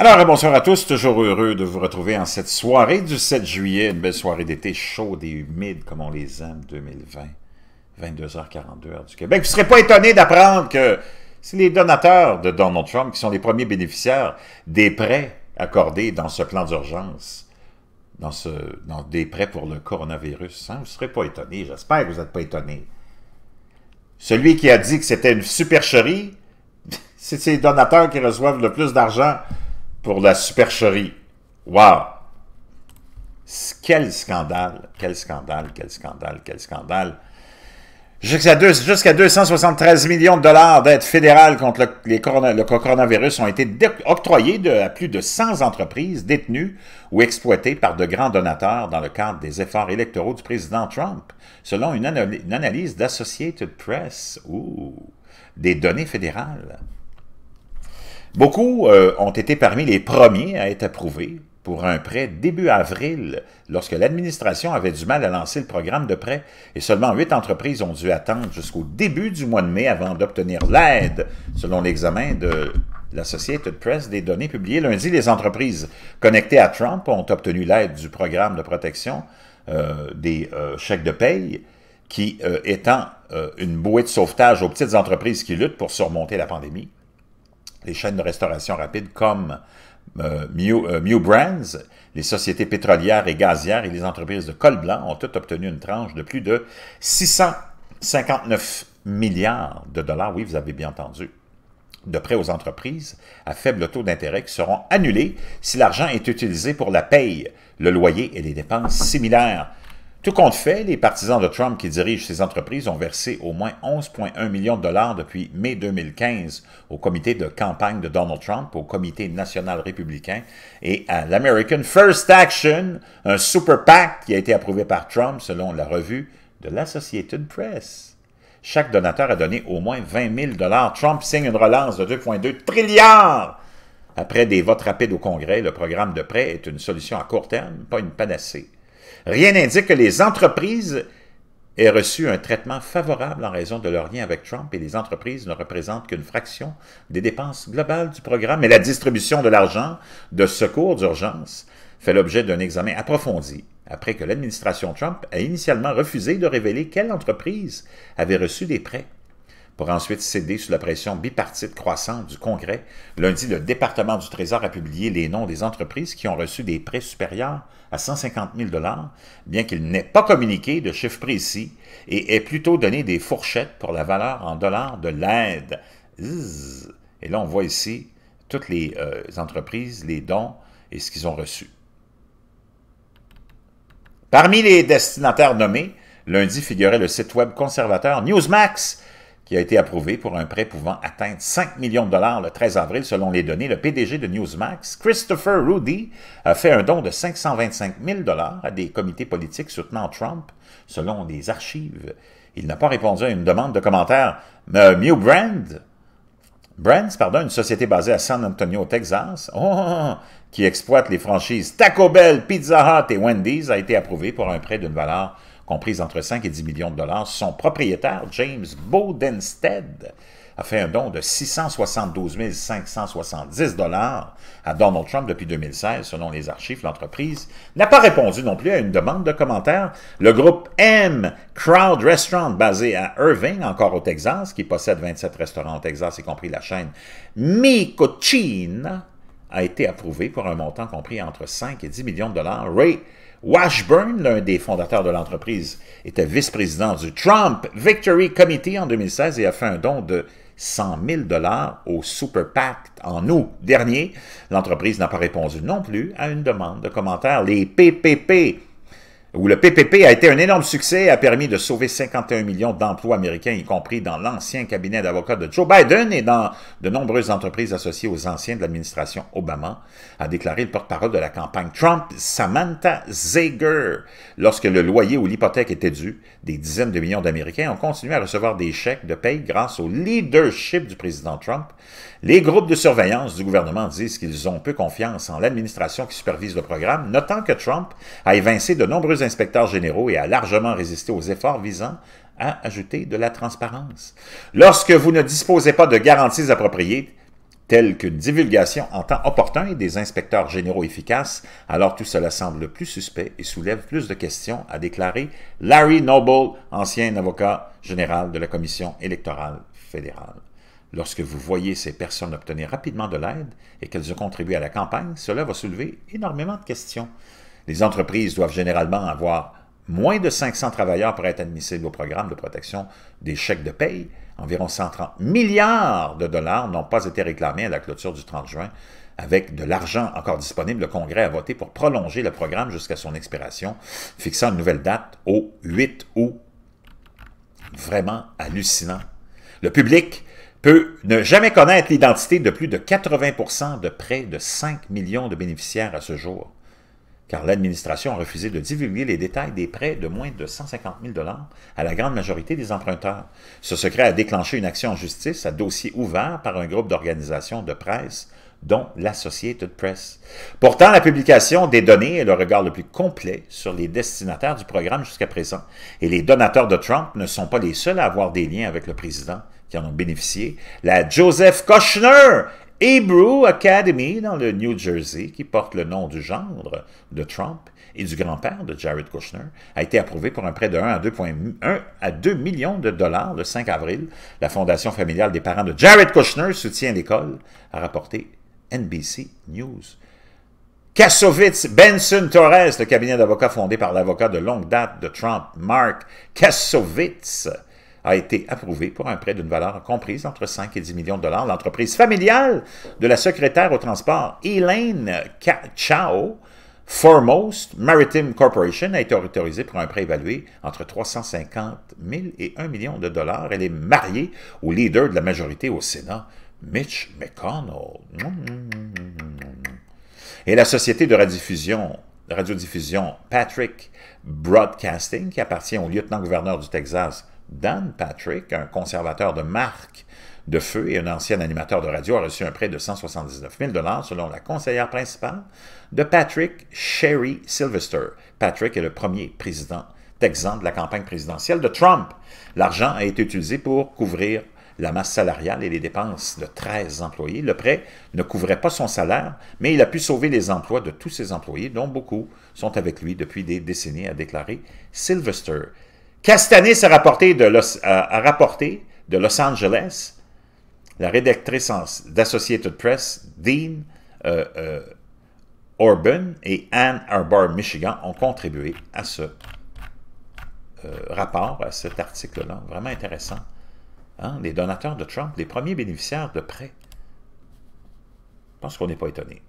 Alors, bonsoir à tous, toujours heureux de vous retrouver en cette soirée du 7 juillet, une belle soirée d'été chaude et humide comme on les aime 2020, 22h42 heure du Québec. Vous ne serez pas étonné d'apprendre que c'est les donateurs de Donald Trump qui sont les premiers bénéficiaires des prêts accordés dans ce plan d'urgence, dans, ce, dans des prêts pour le coronavirus. Hein? Vous ne serez pas étonné, j'espère que vous n'êtes pas étonné. Celui qui a dit que c'était une supercherie, c'est ces donateurs qui reçoivent le plus d'argent pour la supercherie. Wow! Quel scandale, quel scandale, quel scandale, quel scandale. Jusqu'à 273 millions de dollars d'aides fédérale contre le, les coronavirus ont été octroyés à plus de 100 entreprises détenues ou exploitées par de grands donateurs dans le cadre des efforts électoraux du président Trump, selon une, une analyse d'Associated Press ou des données fédérales. Beaucoup euh, ont été parmi les premiers à être approuvés pour un prêt début avril, lorsque l'administration avait du mal à lancer le programme de prêt, et seulement huit entreprises ont dû attendre jusqu'au début du mois de mai avant d'obtenir l'aide, selon l'examen de l'Associated Press des données publiées lundi. Les entreprises connectées à Trump ont obtenu l'aide du programme de protection euh, des euh, chèques de paye, qui étant une bouée de sauvetage aux petites entreprises qui luttent pour surmonter la pandémie les chaînes de restauration rapide comme euh, Mew, euh, Brands, les sociétés pétrolières et gazières et les entreprises de col blanc ont toutes obtenu une tranche de plus de 659 milliards de dollars, oui, vous avez bien entendu, de prêts aux entreprises à faible taux d'intérêt qui seront annulés si l'argent est utilisé pour la paye, le loyer et les dépenses similaires. Tout compte fait, les partisans de Trump qui dirigent ces entreprises ont versé au moins 11,1 millions de dollars depuis mai 2015 au comité de campagne de Donald Trump, au comité national républicain et à l'American First Action, un super PAC qui a été approuvé par Trump selon la revue de l'Associated Press. Chaque donateur a donné au moins 20 000 dollars. Trump signe une relance de 2,2 trilliards après des votes rapides au Congrès, le programme de prêt est une solution à court terme, pas une panacée. Rien n'indique que les entreprises aient reçu un traitement favorable en raison de leur lien avec Trump et les entreprises ne représentent qu'une fraction des dépenses globales du programme. et la distribution de l'argent de secours d'urgence fait l'objet d'un examen approfondi après que l'administration Trump a initialement refusé de révéler quelle entreprise avait reçu des prêts pour ensuite céder sous la pression bipartite croissante du Congrès. Lundi, le département du Trésor a publié les noms des entreprises qui ont reçu des prêts supérieurs à 150 000 bien qu'il n'ait pas communiqué de chiffres précis et ait plutôt donné des fourchettes pour la valeur en dollars de l'aide. Et là, on voit ici toutes les euh, entreprises, les dons et ce qu'ils ont reçu. Parmi les destinataires nommés, lundi figurait le site web conservateur Newsmax, qui a été approuvé pour un prêt pouvant atteindre 5 millions de dollars le 13 avril. Selon les données, le PDG de Newsmax, Christopher Rudy, a fait un don de 525 000 dollars à des comités politiques soutenant Trump, selon des archives. Il n'a pas répondu à une demande de commentaire. Mais euh, Mew Brand, Brands, pardon, une société basée à San Antonio, Texas, oh, qui exploite les franchises Taco Bell, Pizza Hut et Wendy's, a été approuvé pour un prêt d'une valeur comprise entre 5 et 10 millions de dollars, son propriétaire, James Bodenstead, a fait un don de 672 570 dollars à Donald Trump depuis 2016, selon les archives. L'entreprise n'a pas répondu non plus à une demande de commentaires. Le groupe M Crowd Restaurant, basé à Irving, encore au Texas, qui possède 27 restaurants au Texas, y compris la chaîne Mi a été approuvé pour un montant compris entre 5 et 10 millions de dollars. Ray Washburn, l'un des fondateurs de l'entreprise, était vice-président du Trump Victory Committee en 2016 et a fait un don de 100 000 dollars au Super PAC en août dernier. L'entreprise n'a pas répondu non plus à une demande de commentaires. Les PPP où le PPP a été un énorme succès, et a permis de sauver 51 millions d'emplois américains, y compris dans l'ancien cabinet d'avocats de Joe Biden et dans de nombreuses entreprises associées aux anciens de l'administration Obama, a déclaré le porte-parole de la campagne Trump, Samantha Zager. Lorsque le loyer ou l'hypothèque était dû, des dizaines de millions d'Américains ont continué à recevoir des chèques de paye grâce au leadership du président Trump. Les groupes de surveillance du gouvernement disent qu'ils ont peu confiance en l'administration qui supervise le programme, notant que Trump a évincé de nombreux inspecteurs généraux et a largement résisté aux efforts visant à ajouter de la transparence. Lorsque vous ne disposez pas de garanties appropriées, telles qu'une divulgation en temps opportun et des inspecteurs généraux efficaces, alors tout cela semble le plus suspect et soulève plus de questions, a déclaré Larry Noble, ancien avocat général de la Commission électorale fédérale. Lorsque vous voyez ces personnes obtenir rapidement de l'aide et qu'elles ont contribué à la campagne, cela va soulever énormément de questions. Les entreprises doivent généralement avoir moins de 500 travailleurs pour être admissibles au programme de protection des chèques de paye. Environ 130 milliards de dollars n'ont pas été réclamés à la clôture du 30 juin. Avec de l'argent encore disponible, le Congrès a voté pour prolonger le programme jusqu'à son expiration, fixant une nouvelle date au 8 août. Vraiment hallucinant. Le public peut ne jamais connaître l'identité de plus de 80 de près de 5 millions de bénéficiaires à ce jour car l'administration a refusé de divulguer les détails des prêts de moins de 150 000 à la grande majorité des emprunteurs. Ce secret a déclenché une action en justice à dossier ouvert par un groupe d'organisations de presse dont l'Associated Press. Pourtant, la publication des données est le regard le plus complet sur les destinataires du programme jusqu'à présent, et les donateurs de Trump ne sont pas les seuls à avoir des liens avec le président qui en ont bénéficié. La Joseph Kochner Hebrew Academy dans le New Jersey, qui porte le nom du gendre de Trump et du grand-père de Jared Kushner, a été approuvé pour un prêt de 1 à à 2 millions de dollars le 5 avril. La fondation familiale des parents de Jared Kushner soutient l'école, a rapporté NBC News. Kassovitz, Benson Torres, le cabinet d'avocats fondé par l'avocat de longue date de Trump, Mark Kassovitz, a été approuvé pour un prêt d'une valeur comprise entre 5 et 10 millions de dollars. L'entreprise familiale de la secrétaire au transport, Elaine Chao, Foremost Maritime Corporation a été autorisée pour un prêt évalué entre 350 000 et 1 million de dollars. Elle est mariée au leader de la majorité au Sénat, Mitch McConnell. Et la société de radiodiffusion, radiodiffusion Patrick Broadcasting, qui appartient au lieutenant-gouverneur du Texas, Dan Patrick, un conservateur de marque de feu et un ancien animateur de radio, a reçu un prêt de 179 000 selon la conseillère principale de Patrick, Sherry Sylvester. Patrick est le premier président texan de la campagne présidentielle de Trump. L'argent a été utilisé pour couvrir la masse salariale et les dépenses de 13 employés. Le prêt ne couvrait pas son salaire, mais il a pu sauver les emplois de tous ses employés, dont beaucoup sont avec lui depuis des décennies, a déclaré Sylvester. Castanis rapporté de Los, a rapporté de Los Angeles, la rédactrice d'Associated Press, Dean euh, euh, Orban et Ann Arbor, Michigan, ont contribué à ce euh, rapport, à cet article-là. Vraiment intéressant. Hein? Les donateurs de Trump, les premiers bénéficiaires de prêts. Je pense qu'on n'est pas étonné.